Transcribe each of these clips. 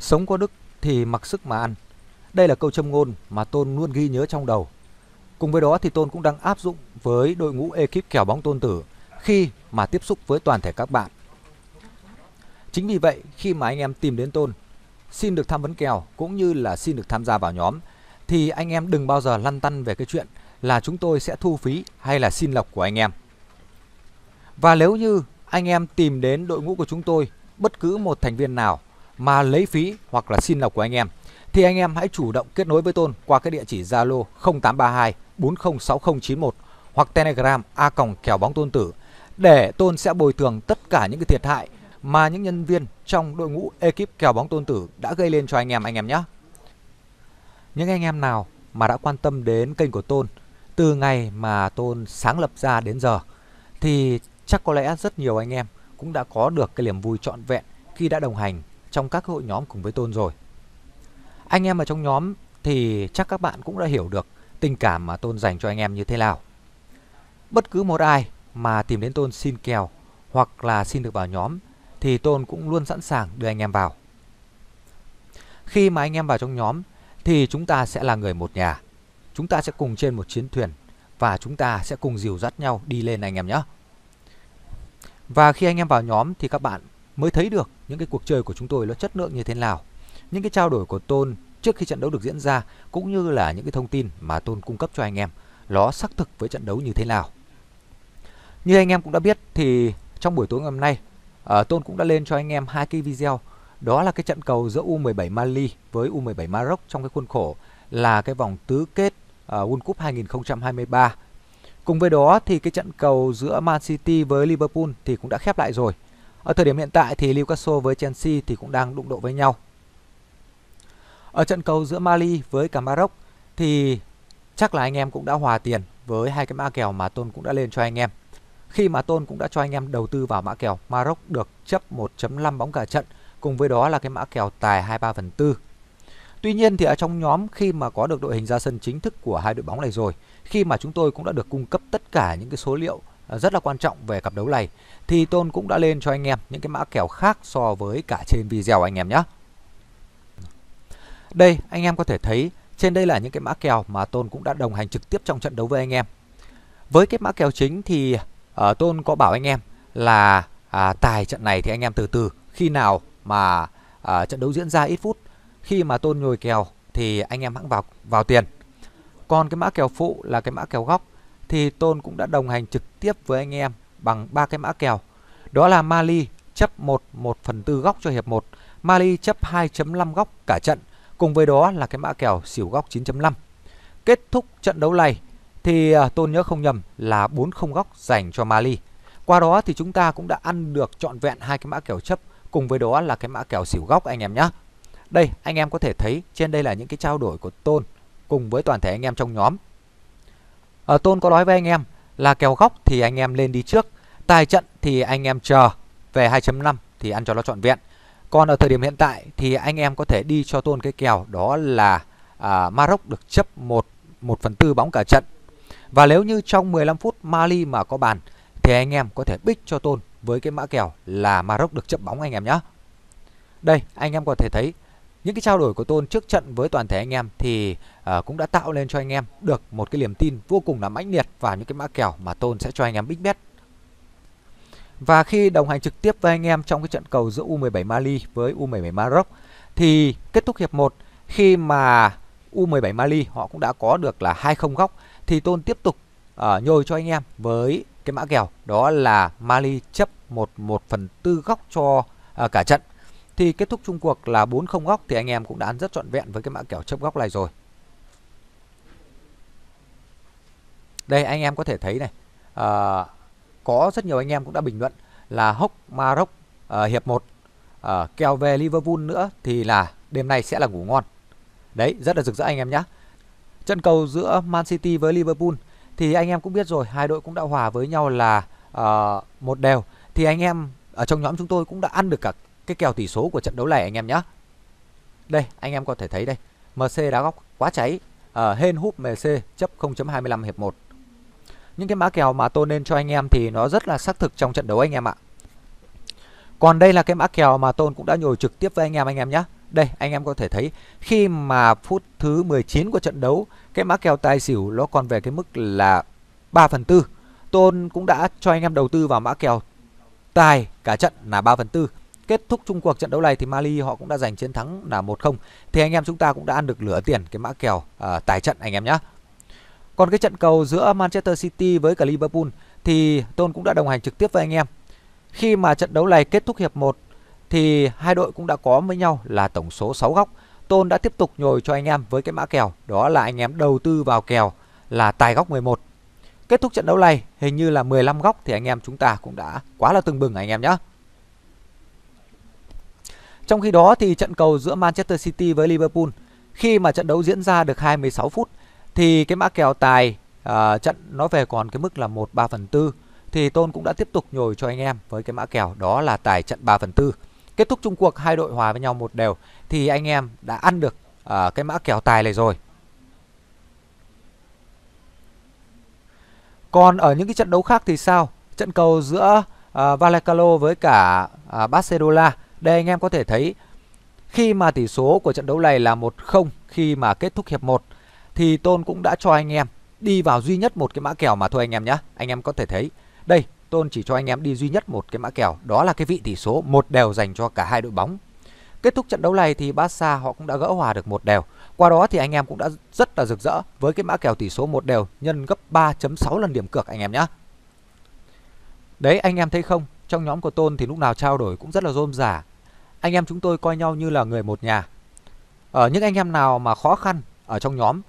Sống có đức thì mặc sức mà ăn. Đây là câu châm ngôn mà Tôn luôn ghi nhớ trong đầu. Cùng với đó thì Tôn cũng đang áp dụng với đội ngũ ekip kèo bóng Tôn Tử khi mà tiếp xúc với toàn thể các bạn. Chính vì vậy, khi mà anh em tìm đến Tôn, xin được tham vấn kèo cũng như là xin được tham gia vào nhóm thì anh em đừng bao giờ lăn tăn về cái chuyện là chúng tôi sẽ thu phí hay là xin lọc của anh em. Và nếu như anh em tìm đến đội ngũ của chúng tôi, bất cứ một thành viên nào mà lấy phí hoặc là xin lọc của anh em thì anh em hãy chủ động kết nối với Tôn qua cái địa chỉ Zalo 0832 406091 hoặc Telegram a còng kèo bóng Tôn Tử để Tôn sẽ bồi thường tất cả những cái thiệt hại mà những nhân viên trong đội ngũ ekip kèo bóng Tôn Tử đã gây lên cho anh em anh em nhé. Những anh em nào mà đã quan tâm đến kênh của Tôn từ ngày mà Tôn sáng lập ra đến giờ thì chắc có lẽ rất nhiều anh em cũng đã có được cái niềm vui trọn vẹn khi đã đồng hành trong các hội nhóm cùng với Tôn rồi. Anh em ở trong nhóm thì chắc các bạn cũng đã hiểu được tình cảm mà Tôn dành cho anh em như thế nào. Bất cứ một ai mà tìm đến Tôn xin kèo hoặc là xin được vào nhóm thì Tôn cũng luôn sẵn sàng đưa anh em vào. Khi mà anh em vào trong nhóm thì chúng ta sẽ là người một nhà. Chúng ta sẽ cùng trên một chiến thuyền và chúng ta sẽ cùng dìu dắt nhau đi lên anh em nhé. Và khi anh em vào nhóm thì các bạn mới thấy được những cái cuộc chơi của chúng tôi nó chất lượng như thế nào. Những cái trao đổi của Tôn trước khi trận đấu được diễn ra cũng như là những cái thông tin mà Tôn cung cấp cho anh em nó xác thực với trận đấu như thế nào. Như anh em cũng đã biết thì trong buổi tối ngày hôm nay ờ, Tôn cũng đã lên cho anh em hai cái video đó là cái trận cầu giữa U17 Mali với U17 Maroc trong cái khuôn khổ là cái vòng tứ kết ờ, World Cup 2023. Cùng với đó thì cái trận cầu giữa Man City với Liverpool thì cũng đã khép lại rồi. Ở thời điểm hiện tại thì Newcastle với Chelsea thì cũng đang đụng độ với nhau. Ở trận cầu giữa Mali với cả Maroc thì chắc là anh em cũng đã hòa tiền với hai cái mã kèo mà Tôn cũng đã lên cho anh em. Khi mà Tôn cũng đã cho anh em đầu tư vào mã kèo Maroc được chấp 1.5 bóng cả trận cùng với đó là cái mã kèo tài 23 phần 4. Tuy nhiên thì ở trong nhóm khi mà có được đội hình ra sân chính thức của hai đội bóng này rồi, khi mà chúng tôi cũng đã được cung cấp tất cả những cái số liệu À, rất là quan trọng về cặp đấu này thì Tôn cũng đã lên cho anh em những cái mã kèo khác so với cả trên video anh em nhé. Đây anh em có thể thấy trên đây là những cái mã kèo mà Tôn cũng đã đồng hành trực tiếp trong trận đấu với anh em. Với cái mã kèo chính thì uh, Tôn có bảo anh em là à, tài trận này thì anh em từ từ khi nào mà à, trận đấu diễn ra ít phút khi mà Tôn nhồi kèo thì anh em hãng vào vào tiền. Còn cái mã kèo phụ là cái mã kèo góc thì Tôn cũng đã đồng hành trực tiếp với anh em bằng ba cái mã kèo. Đó là Mali chấp 1 1 phần tư góc cho hiệp 1, Mali chấp 2.5 góc cả trận, cùng với đó là cái mã kèo xỉu góc 9.5. Kết thúc trận đấu này thì à, Tôn nhớ không nhầm là 4-0 góc dành cho Mali. Qua đó thì chúng ta cũng đã ăn được trọn vẹn hai cái mã kèo chấp cùng với đó là cái mã kèo xỉu góc anh em nhé. Đây, anh em có thể thấy trên đây là những cái trao đổi của Tôn cùng với toàn thể anh em trong nhóm à, Tôn có nói với anh em là kèo góc thì anh em lên đi trước Tài trận thì anh em chờ về 2.5 thì ăn cho nó trọn vẹn Còn ở thời điểm hiện tại thì anh em có thể đi cho Tôn cái kèo đó là à, Maroc được chấp 1 1 phần tư bóng cả trận Và nếu như trong 15 phút Mali mà có bàn thì anh em có thể bích cho Tôn với cái mã kèo là Maroc được chấp bóng anh em nhé Đây anh em có thể thấy những cái trao đổi của Tôn trước trận với toàn thể anh em thì uh, cũng đã tạo lên cho anh em được một cái niềm tin vô cùng là mãnh liệt vào những cái mã kèo mà Tôn sẽ cho anh em big bet. Và khi đồng hành trực tiếp với anh em trong cái trận cầu giữa U17 Mali với U17 Maroc thì kết thúc hiệp 1 khi mà U17 Mali họ cũng đã có được là 2-0 góc thì Tôn tiếp tục uh, nhồi cho anh em với cái mã kèo đó là Mali chấp 1 1 phần tư góc cho uh, cả trận thì kết thúc chung cuộc là 4 không góc thì anh em cũng đã ăn rất trọn vẹn với cái mã kèo chấp góc này rồi. Đây anh em có thể thấy này, à, có rất nhiều anh em cũng đã bình luận là hốc Maroc à, ờ, hiệp 1 à, ờ, kèo về Liverpool nữa thì là đêm nay sẽ là ngủ ngon. Đấy, rất là rực rỡ anh em nhé. Trận cầu giữa Man City với Liverpool thì anh em cũng biết rồi, hai đội cũng đã hòa với nhau là uh, một đều. Thì anh em ở trong nhóm chúng tôi cũng đã ăn được cả cái kèo tỷ số của trận đấu này anh em nhé. Đây, anh em có thể thấy đây. MC đá góc quá cháy. Ở ờ, à, hên húp MC chấp 0.25 hiệp 1. Những cái mã kèo mà tôi nên cho anh em thì nó rất là xác thực trong trận đấu anh em ạ. Còn đây là cái mã kèo mà Tôn cũng đã nhồi trực tiếp với anh em anh em nhé. Đây, anh em có thể thấy khi mà phút thứ 19 của trận đấu, cái mã kèo tài xỉu nó còn về cái mức là 3 phần 4. Tôn cũng đã cho anh em đầu tư vào mã kèo tài cả trận là 3 phần 4 kết thúc chung cuộc trận đấu này thì Mali họ cũng đã giành chiến thắng là 1-0. Thì anh em chúng ta cũng đã ăn được lửa tiền cái mã kèo à, tài trận anh em nhé. Còn cái trận cầu giữa Manchester City với cả Liverpool thì Tôn cũng đã đồng hành trực tiếp với anh em. Khi mà trận đấu này kết thúc hiệp 1 thì hai đội cũng đã có với nhau là tổng số 6 góc. Tôn đã tiếp tục nhồi cho anh em với cái mã kèo, đó là anh em đầu tư vào kèo là tài góc 11. Kết thúc trận đấu này, hình như là 15 góc thì anh em chúng ta cũng đã quá là tưng bừng anh em nhé. Trong khi đó thì trận cầu giữa Manchester City với Liverpool khi mà trận đấu diễn ra được 26 phút thì cái mã kèo tài à, trận nó về còn cái mức là 1 3 phần 4 thì Tôn cũng đã tiếp tục nhồi cho anh em với cái mã kèo đó là tài trận 3 phần 4. Kết thúc chung cuộc hai đội hòa với nhau một đều thì anh em đã ăn được à, cái mã kèo tài này rồi. Còn ở những cái trận đấu khác thì sao? Trận cầu giữa uh, Vallecano với cả uh, Barcelona đây anh em có thể thấy khi mà tỷ số của trận đấu này là 1-0 khi mà kết thúc hiệp 1 thì Tôn cũng đã cho anh em đi vào duy nhất một cái mã kèo mà thôi anh em nhé. Anh em có thể thấy đây Tôn chỉ cho anh em đi duy nhất một cái mã kèo đó là cái vị tỷ số một đều dành cho cả hai đội bóng. Kết thúc trận đấu này thì Barca họ cũng đã gỡ hòa được một đều. Qua đó thì anh em cũng đã rất là rực rỡ với cái mã kèo tỷ số một đều nhân gấp 3.6 lần điểm cược anh em nhé. Đấy anh em thấy không? Trong nhóm của Tôn thì lúc nào trao đổi cũng rất là rôm rả anh em chúng tôi coi nhau như là người một nhà. Ở những anh em nào mà khó khăn ở trong nhóm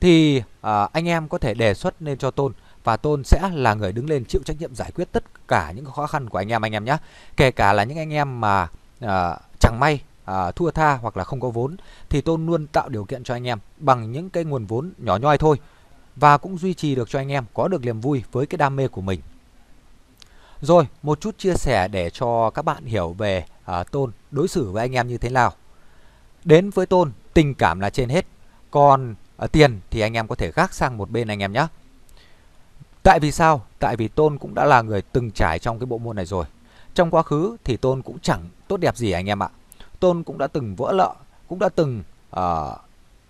thì à, anh em có thể đề xuất lên cho Tôn và Tôn sẽ là người đứng lên chịu trách nhiệm giải quyết tất cả những khó khăn của anh em anh em nhé. Kể cả là những anh em mà à, chẳng may à, thua tha hoặc là không có vốn thì Tôn luôn tạo điều kiện cho anh em bằng những cái nguồn vốn nhỏ nhoi thôi và cũng duy trì được cho anh em có được niềm vui với cái đam mê của mình. Rồi, một chút chia sẻ để cho các bạn hiểu về à, Tôn đối xử với anh em như thế nào. Đến với Tôn, tình cảm là trên hết, còn à, tiền thì anh em có thể gác sang một bên anh em nhé. Tại vì sao? Tại vì Tôn cũng đã là người từng trải trong cái bộ môn này rồi. Trong quá khứ thì Tôn cũng chẳng tốt đẹp gì anh em ạ. Tôn cũng đã từng vỡ lợ, cũng đã từng uh,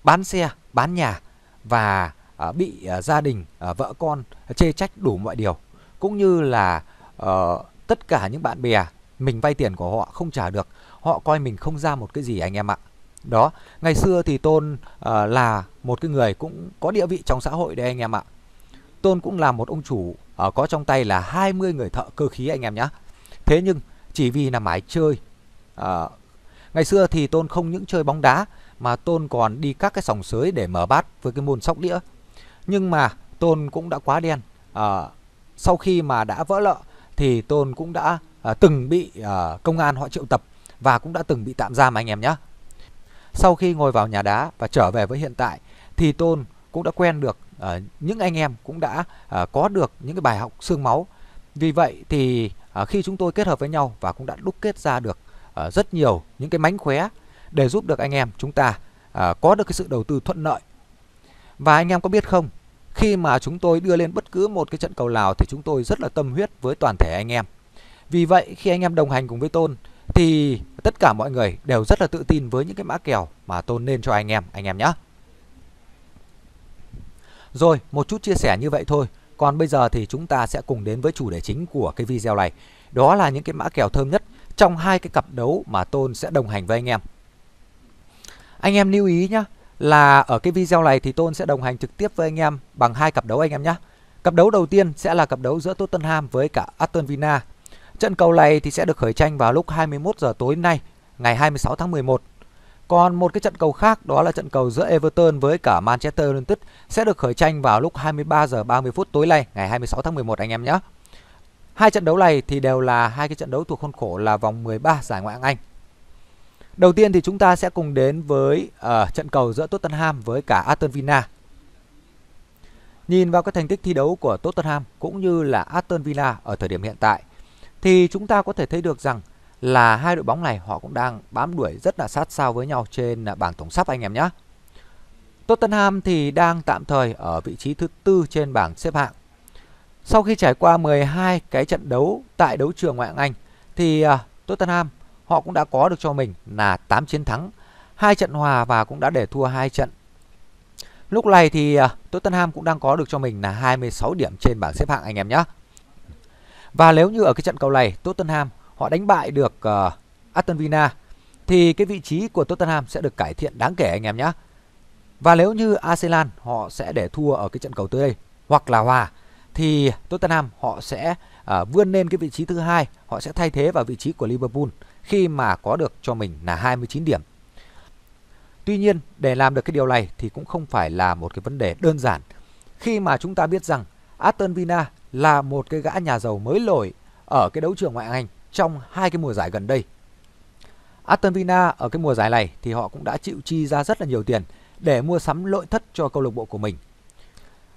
bán xe, bán nhà và uh, bị uh, gia đình, uh, vợ con chê trách đủ mọi điều. Cũng như là uh, tất cả những bạn bè mình vay tiền của họ không trả được họ coi mình không ra một cái gì anh em ạ đó ngày xưa thì tôn uh, là một cái người cũng có địa vị trong xã hội đấy anh em ạ tôn cũng là một ông chủ uh, có trong tay là 20 người thợ cơ khí anh em nhé thế nhưng chỉ vì là mãi chơi uh, ngày xưa thì tôn không những chơi bóng đá mà tôn còn đi các cái sòng sới để mở bát với cái môn sóc đĩa nhưng mà tôn cũng đã quá đen uh, sau khi mà đã vỡ lợ thì Tôn cũng đã à, từng bị à, công an họ triệu tập và cũng đã từng bị tạm giam anh em nhé. Sau khi ngồi vào nhà đá và trở về với hiện tại thì Tôn cũng đã quen được à, những anh em cũng đã à, có được những cái bài học xương máu. Vì vậy thì à, khi chúng tôi kết hợp với nhau và cũng đã đúc kết ra được à, rất nhiều những cái mánh khóe để giúp được anh em chúng ta à, có được cái sự đầu tư thuận lợi. Và anh em có biết không, khi mà chúng tôi đưa lên bất cứ một cái trận cầu nào thì chúng tôi rất là tâm huyết với toàn thể anh em. Vì vậy khi anh em đồng hành cùng với Tôn thì tất cả mọi người đều rất là tự tin với những cái mã kèo mà Tôn nên cho anh em, anh em nhé. Rồi, một chút chia sẻ như vậy thôi. Còn bây giờ thì chúng ta sẽ cùng đến với chủ đề chính của cái video này. Đó là những cái mã kèo thơm nhất trong hai cái cặp đấu mà Tôn sẽ đồng hành với anh em. Anh em lưu ý nhé là ở cái video này thì Tôn sẽ đồng hành trực tiếp với anh em bằng hai cặp đấu anh em nhé. Cặp đấu đầu tiên sẽ là cặp đấu giữa Tottenham với cả Aston Villa. Trận cầu này thì sẽ được khởi tranh vào lúc 21 giờ tối nay, ngày 26 tháng 11. Còn một cái trận cầu khác đó là trận cầu giữa Everton với cả Manchester United sẽ được khởi tranh vào lúc 23 giờ 30 phút tối nay, ngày 26 tháng 11 anh em nhé. Hai trận đấu này thì đều là hai cái trận đấu thuộc khuôn khổ là vòng 13 giải Ngoại hạng Anh. Đầu tiên thì chúng ta sẽ cùng đến với uh, trận cầu giữa Tottenham với cả Aston Villa. Nhìn vào các thành tích thi đấu của Tottenham cũng như là Aston Villa ở thời điểm hiện tại thì chúng ta có thể thấy được rằng là hai đội bóng này họ cũng đang bám đuổi rất là sát sao với nhau trên bảng tổng sắp anh em nhé. Tottenham thì đang tạm thời ở vị trí thứ tư trên bảng xếp hạng. Sau khi trải qua 12 cái trận đấu tại đấu trường ngoại hạng Anh thì ờ, Tottenham họ cũng đã có được cho mình là 8 chiến thắng, hai trận hòa và cũng đã để thua hai trận. Lúc này thì à, Tottenham cũng đang có được cho mình là 26 điểm trên bảng xếp hạng anh em nhé. Và nếu như ở cái trận cầu này Tottenham họ đánh bại được uh, Aston Villa thì cái vị trí của Tottenham sẽ được cải thiện đáng kể anh em nhé. Và nếu như Arsenal họ sẽ để thua ở cái trận cầu tới đây hoặc là hòa thì Tottenham họ sẽ uh, vươn lên cái vị trí thứ hai, họ sẽ thay thế vào vị trí của Liverpool khi mà có được cho mình là 29 điểm. Tuy nhiên, để làm được cái điều này thì cũng không phải là một cái vấn đề đơn giản. Khi mà chúng ta biết rằng Aston Villa là một cái gã nhà giàu mới nổi ở cái đấu trường ngoại hạng Anh trong hai cái mùa giải gần đây. Aston Villa ở cái mùa giải này thì họ cũng đã chịu chi ra rất là nhiều tiền để mua sắm nội thất cho câu lạc bộ của mình.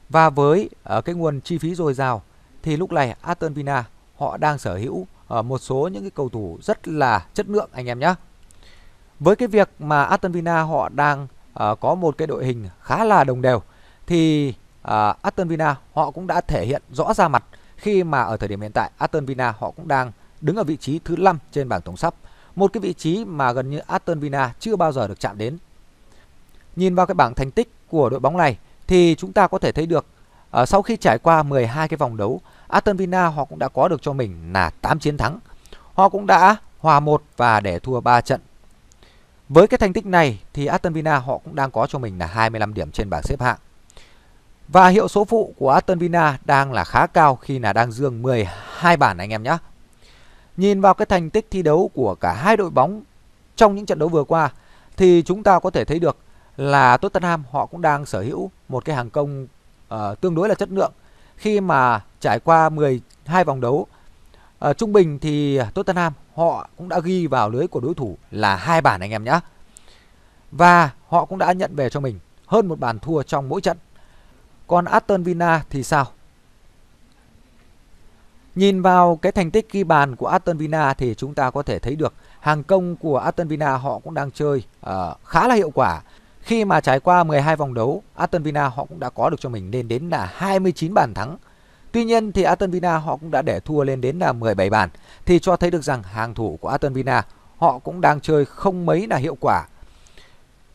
Và với uh, cái nguồn chi phí dồi dào thì lúc này Aston Villa họ đang sở hữu Ờ, một số những cái cầu thủ rất là chất lượng anh em nhé. Với cái việc mà Aston Villa họ đang uh, có một cái đội hình khá là đồng đều thì uh, Aston Villa họ cũng đã thể hiện rõ ra mặt khi mà ở thời điểm hiện tại Aston Villa họ cũng đang đứng ở vị trí thứ 5 trên bảng tổng sắp. Một cái vị trí mà gần như Aston Villa chưa bao giờ được chạm đến. Nhìn vào cái bảng thành tích của đội bóng này thì chúng ta có thể thấy được uh, sau khi trải qua 12 cái vòng đấu Aston Villa họ cũng đã có được cho mình là 8 chiến thắng. Họ cũng đã hòa 1 và để thua 3 trận. Với cái thành tích này thì Aston Villa họ cũng đang có cho mình là 25 điểm trên bảng xếp hạng. Và hiệu số phụ của Aston Villa đang là khá cao khi là đang dương 12 bản anh em nhé. Nhìn vào cái thành tích thi đấu của cả hai đội bóng trong những trận đấu vừa qua thì chúng ta có thể thấy được là Tottenham họ cũng đang sở hữu một cái hàng công uh, tương đối là chất lượng khi mà trải qua 12 vòng đấu à, trung bình thì Tottenham họ cũng đã ghi vào lưới của đối thủ là hai bàn anh em nhé và họ cũng đã nhận về cho mình hơn một bàn thua trong mỗi trận còn Aston Villa thì sao Nhìn vào cái thành tích ghi bàn của Aston Villa thì chúng ta có thể thấy được hàng công của Aston Villa họ cũng đang chơi uh, khá là hiệu quả khi mà trải qua 12 vòng đấu, Aston Villa họ cũng đã có được cho mình lên đến là 29 bàn thắng. Tuy nhiên thì Aston Villa họ cũng đã để thua lên đến là 17 bàn thì cho thấy được rằng hàng thủ của Aston Villa họ cũng đang chơi không mấy là hiệu quả.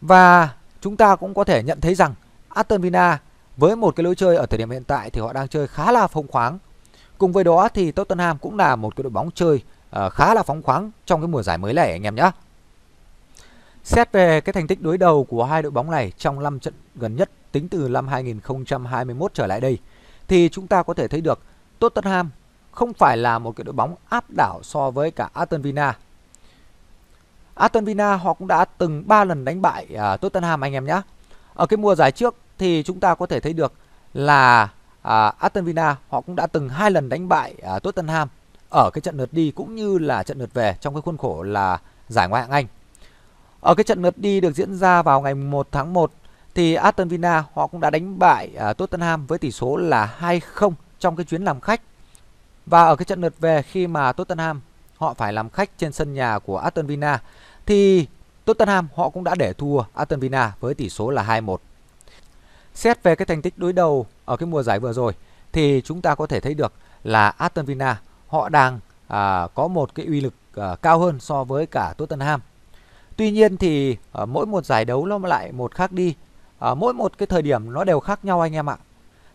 Và chúng ta cũng có thể nhận thấy rằng Aston Villa với một cái lối chơi ở thời điểm hiện tại thì họ đang chơi khá là phong khoáng. Cùng với đó thì Tottenham cũng là một cái đội bóng chơi ờ, khá là phóng khoáng trong cái mùa giải mới này anh em nhé. Xét về cái thành tích đối đầu của hai đội bóng này trong 5 trận gần nhất tính từ năm 2021 trở lại đây thì chúng ta có thể thấy được Tottenham không phải là một cái đội bóng áp đảo so với cả Aston Villa. Aston Villa họ cũng đã từng 3 lần đánh bại uh, Tottenham anh em nhé. Ở cái mùa giải trước thì chúng ta có thể thấy được là uh, Aston Villa họ cũng đã từng hai lần đánh bại uh, Tottenham ở cái trận lượt đi cũng như là trận lượt về trong cái khuôn khổ là giải ngoại hạng Anh. Ở ờ, cái trận lượt đi được diễn ra vào ngày 1 tháng 1 thì Aston Villa họ cũng đã đánh bại uh, Tottenham với tỷ số là 2-0 trong cái chuyến làm khách. Và ở cái trận lượt về khi mà Tottenham họ phải làm khách trên sân nhà của Aston Villa thì Tottenham họ cũng đã để thua Aston Villa với tỷ số là 2-1. Xét về cái thành tích đối đầu ở cái mùa giải vừa rồi thì chúng ta có thể thấy được là Aston Villa họ đang à, có một cái uy lực à, cao hơn so với cả Tottenham Tuy nhiên thì ở ờ, mỗi một giải đấu nó lại một khác đi. Ở ờ, mỗi một cái thời điểm nó đều khác nhau anh em ạ.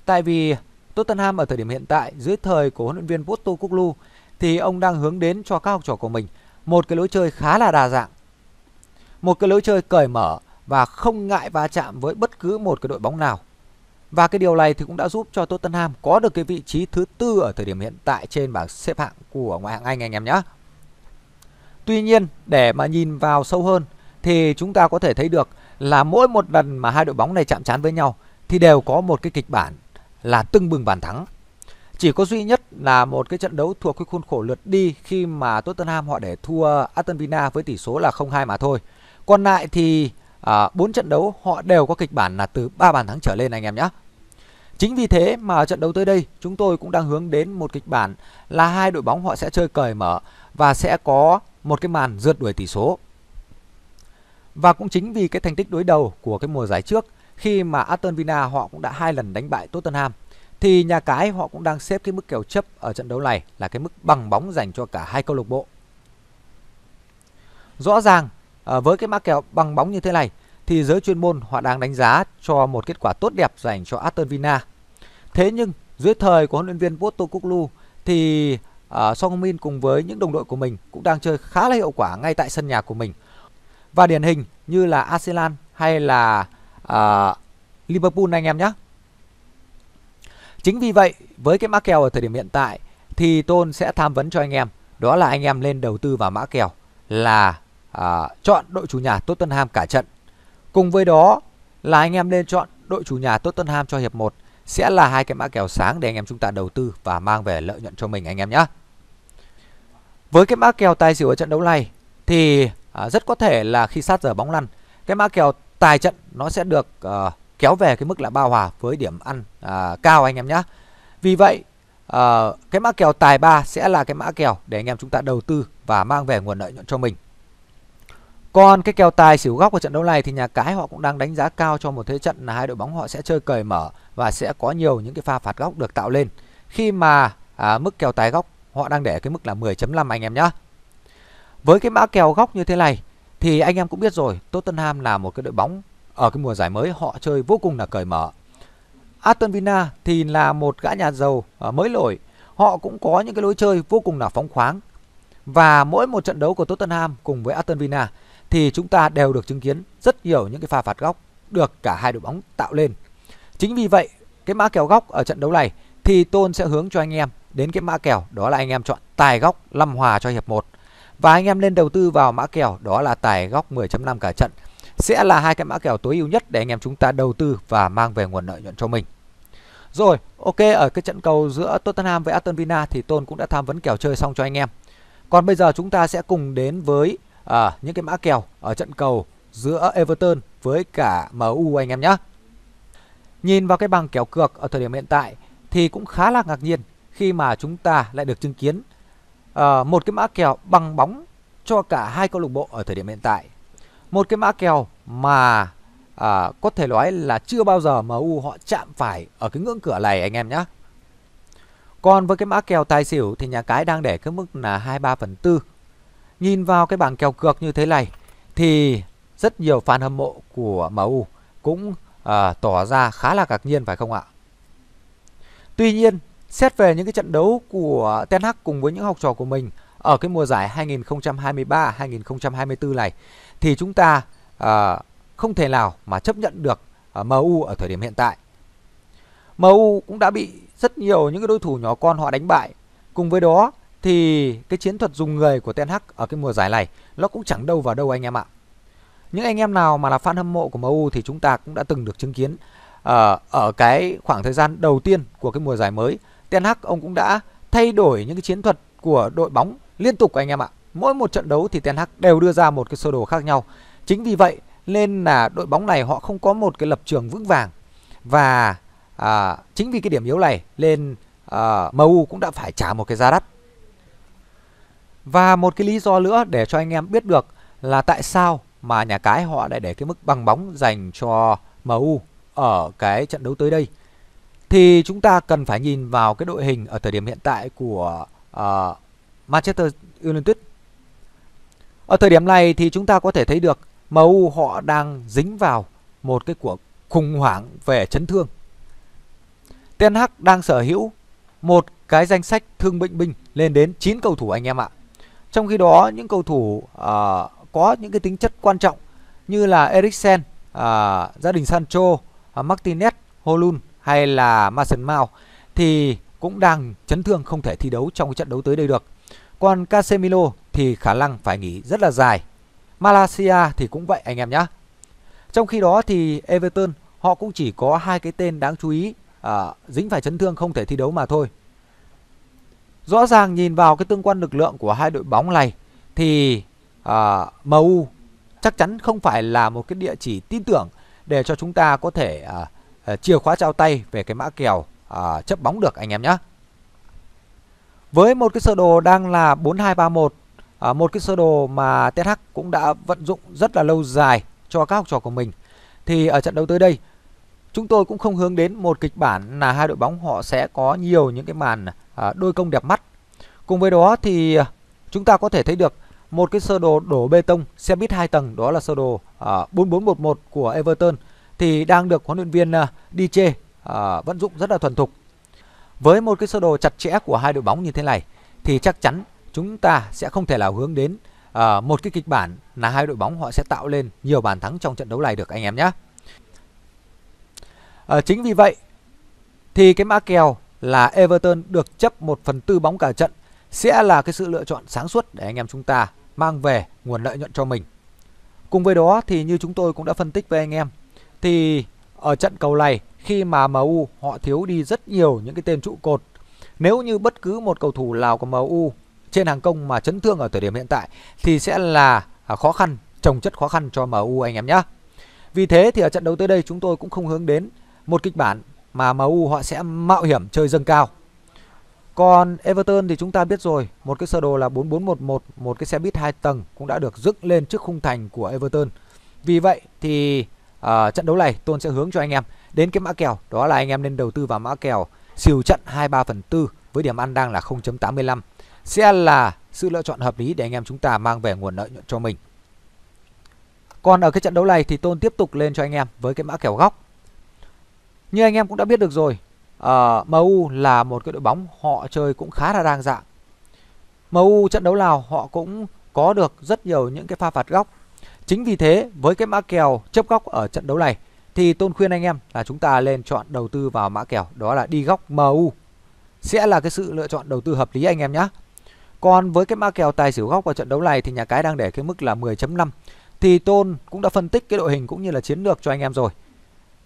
Tại vì Tottenham ở thời điểm hiện tại dưới thời của huấn luyện viên Posto Kuklu thì ông đang hướng đến cho các học trò của mình một cái lối chơi khá là đa dạng. Một cái lối chơi cởi mở và không ngại va chạm với bất cứ một cái đội bóng nào. Và cái điều này thì cũng đã giúp cho Tottenham có được cái vị trí thứ tư ở thời điểm hiện tại trên bảng xếp hạng của ngoại hạng Anh anh em nhé. Tuy nhiên để mà nhìn vào sâu hơn thì chúng ta có thể thấy được là mỗi một lần mà hai đội bóng này chạm trán với nhau thì đều có một cái kịch bản là tưng bừng bàn thắng. Chỉ có duy nhất là một cái trận đấu thuộc cái khuôn khổ lượt đi khi mà Tottenham họ để thua Aston Villa với tỷ số là 0-2 mà thôi. Còn lại thì à, trận đấu họ đều có kịch bản là từ 3 bàn thắng trở lên anh em nhé. Chính vì thế mà trận đấu tới đây chúng tôi cũng đang hướng đến một kịch bản là hai đội bóng họ sẽ chơi cởi mở và sẽ có một cái màn rượt đuổi tỷ số. Và cũng chính vì cái thành tích đối đầu của cái mùa giải trước khi mà Aston Villa họ cũng đã hai lần đánh bại Tottenham thì nhà cái họ cũng đang xếp cái mức kèo chấp ở trận đấu này là cái mức bằng bóng dành cho cả hai câu lạc bộ. Rõ ràng à, với cái mã kèo bằng bóng như thế này thì giới chuyên môn họ đang đánh giá cho một kết quả tốt đẹp dành cho Aston Villa. Thế nhưng dưới thời của huấn luyện viên Postecoglou thì uh, Song Min cùng với những đồng đội của mình cũng đang chơi khá là hiệu quả ngay tại sân nhà của mình. Và điển hình như là Arsenal hay là uh, Liverpool anh em nhé. Chính vì vậy với cái mã kèo ở thời điểm hiện tại thì Tôn sẽ tham vấn cho anh em đó là anh em lên đầu tư vào mã kèo là à, chọn đội chủ nhà Tottenham cả trận. Cùng với đó là anh em lên chọn đội chủ nhà Tottenham cho hiệp 1 sẽ là hai cái mã kèo sáng để anh em chúng ta đầu tư và mang về lợi nhuận cho mình anh em nhé. Với cái mã kèo tài xỉu ở trận đấu này thì à, rất có thể là khi sát giờ bóng lăn, cái mã kèo tài trận nó sẽ được à, kéo về cái mức là ba hòa với điểm ăn à, cao anh em nhé. Vì vậy à, cái mã kèo tài 3 sẽ là cái mã kèo để anh em chúng ta đầu tư và mang về nguồn lợi nhuận cho mình. Còn cái kèo tài xỉu góc của trận đấu này thì nhà cái họ cũng đang đánh giá cao cho một thế trận là hai đội bóng họ sẽ chơi cởi mở và sẽ có nhiều những cái pha phạt góc được tạo lên. Khi mà à, mức kèo tài góc Họ đang để cái mức là 10.5 anh em nhé Với cái mã kèo góc như thế này thì anh em cũng biết rồi, Tottenham là một cái đội bóng ở cái mùa giải mới họ chơi vô cùng là cởi mở. Aston Villa thì là một gã nhà giàu ờ, mới nổi, họ cũng có những cái lối chơi vô cùng là phóng khoáng. Và mỗi một trận đấu của Tottenham cùng với Aston Villa thì chúng ta đều được chứng kiến rất nhiều những cái pha phạt góc được cả hai đội bóng tạo lên. Chính vì vậy, cái mã kèo góc ở trận đấu này thì Tôn sẽ hướng cho anh em đến cái mã kèo đó là anh em chọn tài góc Lâm Hòa cho hiệp 1. Và anh em nên đầu tư vào mã kèo đó là tài góc 10.5 cả trận. Sẽ là hai cái mã kèo tối ưu nhất để anh em chúng ta đầu tư và mang về nguồn lợi nhuận cho mình. Rồi, ok ở cái trận cầu giữa Tottenham với Aston Villa thì Tôn cũng đã tham vấn kèo chơi xong cho anh em. Còn bây giờ chúng ta sẽ cùng đến với à, những cái mã kèo ở trận cầu giữa Everton với cả MU anh em nhé. Nhìn vào cái bảng kèo cược ở thời điểm hiện tại thì cũng khá là ngạc nhiên khi mà chúng ta lại được chứng kiến uh, một cái mã kèo bằng bóng cho cả hai câu lạc bộ ở thời điểm hiện tại. Một cái mã kèo mà à, có thể nói là chưa bao giờ MU họ chạm phải ở cái ngưỡng cửa này anh em nhé. Còn với cái mã kèo tài xỉu thì nhà cái đang để cái mức là 23 phần 4. Nhìn vào cái bảng kèo cược như thế này thì rất nhiều fan hâm mộ của MU cũng à, tỏ ra khá là ngạc nhiên phải không ạ? Tuy nhiên Xét về những cái trận đấu của Ten Hag cùng với những học trò của mình ở cái mùa giải 2023-2024 này thì chúng ta à, không thể nào mà chấp nhận được à, MU ở thời điểm hiện tại. MU cũng đã bị rất nhiều những cái đối thủ nhỏ con họ đánh bại. Cùng với đó thì cái chiến thuật dùng người của Ten Hag ở cái mùa giải này nó cũng chẳng đâu vào đâu anh em ạ. Những anh em nào mà là fan hâm mộ của MU thì chúng ta cũng đã từng được chứng kiến uh, ở cái khoảng thời gian đầu tiên của cái mùa giải mới Ten Hag ông cũng đã thay đổi những cái chiến thuật của đội bóng liên tục anh em ạ. Mỗi một trận đấu thì Ten Hag đều đưa ra một cái sơ đồ khác nhau. Chính vì vậy nên là đội bóng này họ không có một cái lập trường vững vàng và à, chính vì cái điểm yếu này nên à, MU cũng đã phải trả một cái giá đắt. Và một cái lý do nữa để cho anh em biết được là tại sao mà nhà cái họ lại để cái mức bằng bóng dành cho MU ở cái trận đấu tới đây thì chúng ta cần phải nhìn vào cái đội hình ở thời điểm hiện tại của uh, Manchester United. Ở thời điểm này thì chúng ta có thể thấy được MU họ đang dính vào một cái cuộc khủng hoảng về chấn thương. Ten Hag đang sở hữu một cái danh sách thương bệnh binh lên đến 9 cầu thủ anh em ạ. Trong khi đó những cầu thủ uh, có những cái tính chất quan trọng như là Eriksen, uh, gia đình Sancho, uh, Martinez, Holun hay là Mason Mount thì cũng đang chấn thương không thể thi đấu trong cái trận đấu tới đây được. Còn Casemiro thì khả năng phải nghỉ rất là dài. Malaysia thì cũng vậy anh em nhé. Trong khi đó thì Everton họ cũng chỉ có hai cái tên đáng chú ý à, dính phải chấn thương không thể thi đấu mà thôi. Rõ ràng nhìn vào cái tương quan lực lượng của hai đội bóng này thì à, MU chắc chắn không phải là một cái địa chỉ tin tưởng để cho chúng ta có thể à, Ờ, chìa khóa trao tay về cái mã kèo à, chấp bóng được anh em nhé. Với một cái sơ đồ đang là 4231, à, một cái sơ đồ mà TH cũng đã vận dụng rất là lâu dài cho các học trò của mình thì ở trận đấu tới đây chúng tôi cũng không hướng đến một kịch bản là hai đội bóng họ sẽ có nhiều những cái màn à, đôi công đẹp mắt. Cùng với đó thì chúng ta có thể thấy được một cái sơ đồ đổ bê tông xe buýt 2 tầng đó là sơ đồ à, 4411 của Everton thì đang được huấn luyện viên DJ ờ, à, ờ, vận dụng rất là thuần thục. Với một cái sơ đồ chặt chẽ của hai đội bóng như thế này thì chắc chắn chúng ta sẽ không thể nào hướng đến à, một cái kịch bản là hai đội bóng họ sẽ tạo lên nhiều bàn thắng trong trận đấu này được anh em nhé. À, chính vì vậy thì cái mã kèo là Everton được chấp 1 phần tư bóng cả trận sẽ là cái sự lựa chọn sáng suốt để anh em chúng ta mang về nguồn lợi nhuận cho mình. Cùng với đó thì như chúng tôi cũng đã phân tích với anh em thì ở trận cầu này khi mà MU họ thiếu đi rất nhiều những cái tên trụ cột. Nếu như bất cứ một cầu thủ nào của MU trên hàng công mà chấn thương ở thời điểm hiện tại thì sẽ là à, khó khăn, trồng chất khó khăn cho MU anh em nhé. Vì thế thì ở trận đấu tới đây chúng tôi cũng không hướng đến một kịch bản mà MU họ sẽ mạo hiểm chơi dâng cao. Còn Everton thì chúng ta biết rồi, một cái sơ đồ là 4411, một cái xe buýt 2 tầng cũng đã được dựng lên trước khung thành của Everton. Vì vậy thì uh, trận đấu này Tôn sẽ hướng cho anh em đến cái mã kèo đó là anh em nên đầu tư vào mã kèo siêu trận 23 phần 4 với điểm ăn đang là 0.85 sẽ là sự lựa chọn hợp lý để anh em chúng ta mang về nguồn lợi nhuận cho mình. Còn ở cái trận đấu này thì Tôn tiếp tục lên cho anh em với cái mã kèo góc. Như anh em cũng đã biết được rồi, uh, ờ, MU là một cái đội bóng họ chơi cũng khá là đa dạng. MU trận đấu nào họ cũng có được rất nhiều những cái pha phạt góc Chính vì thế với cái mã kèo chấp góc ở trận đấu này thì Tôn khuyên anh em là chúng ta lên chọn đầu tư vào mã kèo đó là đi góc MU. Sẽ là cái sự lựa chọn đầu tư hợp lý anh em nhé. Còn với cái mã kèo tài xỉu góc ở trận đấu này thì nhà cái đang để cái mức là 10.5 thì Tôn cũng đã phân tích cái đội hình cũng như là chiến lược cho anh em rồi.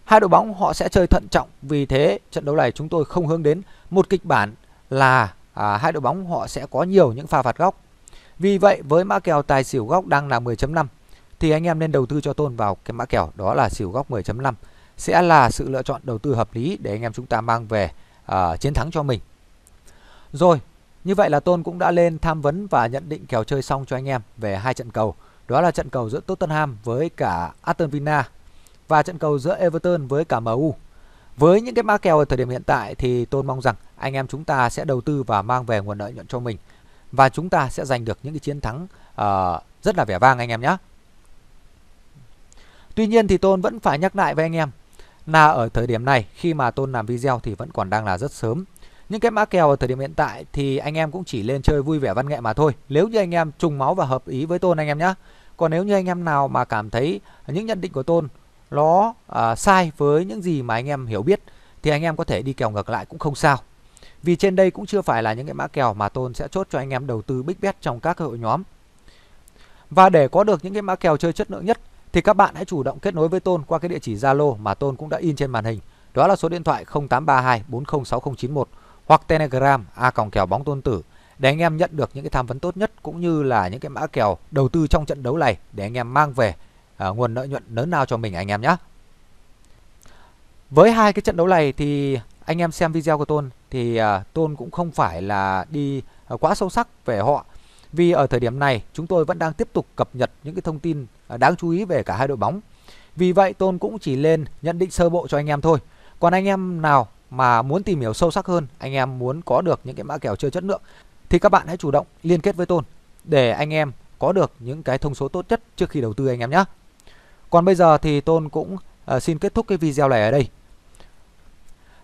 Hai đội bóng họ sẽ chơi thận trọng vì thế trận đấu này chúng tôi không hướng đến một kịch bản là à, hai đội bóng họ sẽ có nhiều những pha phạt góc. Vì vậy với mã kèo tài xỉu góc đang là 10.5 thì anh em nên đầu tư cho Tôn vào cái mã kèo đó là xỉu góc 10.5 sẽ là sự lựa chọn đầu tư hợp lý để anh em chúng ta mang về uh, chiến thắng cho mình. Rồi, như vậy là Tôn cũng đã lên tham vấn và nhận định kèo chơi xong cho anh em về hai trận cầu. Đó là trận cầu giữa Tottenham với cả Aston Villa và trận cầu giữa Everton với cả MU. Với những cái mã kèo ở thời điểm hiện tại thì Tôn mong rằng anh em chúng ta sẽ đầu tư và mang về nguồn lợi nhuận cho mình và chúng ta sẽ giành được những cái chiến thắng uh, rất là vẻ vang anh em nhé. Tuy nhiên thì Tôn vẫn phải nhắc lại với anh em là ở thời điểm này khi mà Tôn làm video thì vẫn còn đang là rất sớm. Những cái mã kèo ở thời điểm hiện tại thì anh em cũng chỉ lên chơi vui vẻ văn nghệ mà thôi. Nếu như anh em trùng máu và hợp ý với Tôn anh em nhé. Còn nếu như anh em nào mà cảm thấy những nhận định của Tôn nó à, sai với những gì mà anh em hiểu biết thì anh em có thể đi kèo ngược lại cũng không sao. Vì trên đây cũng chưa phải là những cái mã kèo mà Tôn sẽ chốt cho anh em đầu tư big bet trong các hội nhóm. Và để có được những cái mã kèo chơi chất lượng nhất thì các bạn hãy chủ động kết nối với Tôn qua cái địa chỉ Zalo mà Tôn cũng đã in trên màn hình. Đó là số điện thoại 0832 hoặc Telegram a còng kèo bóng Tôn Tử để anh em nhận được những cái tham vấn tốt nhất cũng như là những cái mã kèo đầu tư trong trận đấu này để anh em mang về à, nguồn lợi nhuận lớn nào cho mình anh em nhé. Với hai cái trận đấu này thì anh em xem video của Tôn thì à, Tôn cũng không phải là đi à, quá sâu sắc về họ vì ở thời điểm này, chúng tôi vẫn đang tiếp tục cập nhật những cái thông tin à, đáng chú ý về cả hai đội bóng. Vì vậy, Tôn cũng chỉ lên nhận định sơ bộ cho anh em thôi. Còn anh em nào mà muốn tìm hiểu sâu sắc hơn, anh em muốn có được những cái mã kèo chơi chất lượng thì các bạn hãy chủ động liên kết với Tôn để anh em có được những cái thông số tốt nhất trước khi đầu tư anh em nhé. Còn bây giờ thì Tôn cũng uh, xin kết thúc cái video này ở đây.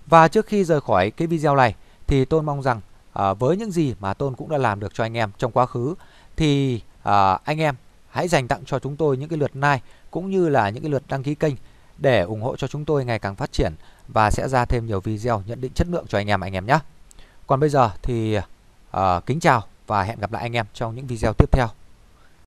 Và trước khi rời khỏi cái video này thì Tôn mong rằng à, với những gì mà Tôn cũng đã làm được cho anh em trong quá khứ thì à, anh em hãy dành tặng cho chúng tôi những cái lượt like cũng như là những cái lượt đăng ký kênh để ủng hộ cho chúng tôi ngày càng phát triển và sẽ ra thêm nhiều video nhận định chất lượng cho anh em anh em nhé. Còn bây giờ thì à, kính chào và hẹn gặp lại anh em trong những video tiếp theo.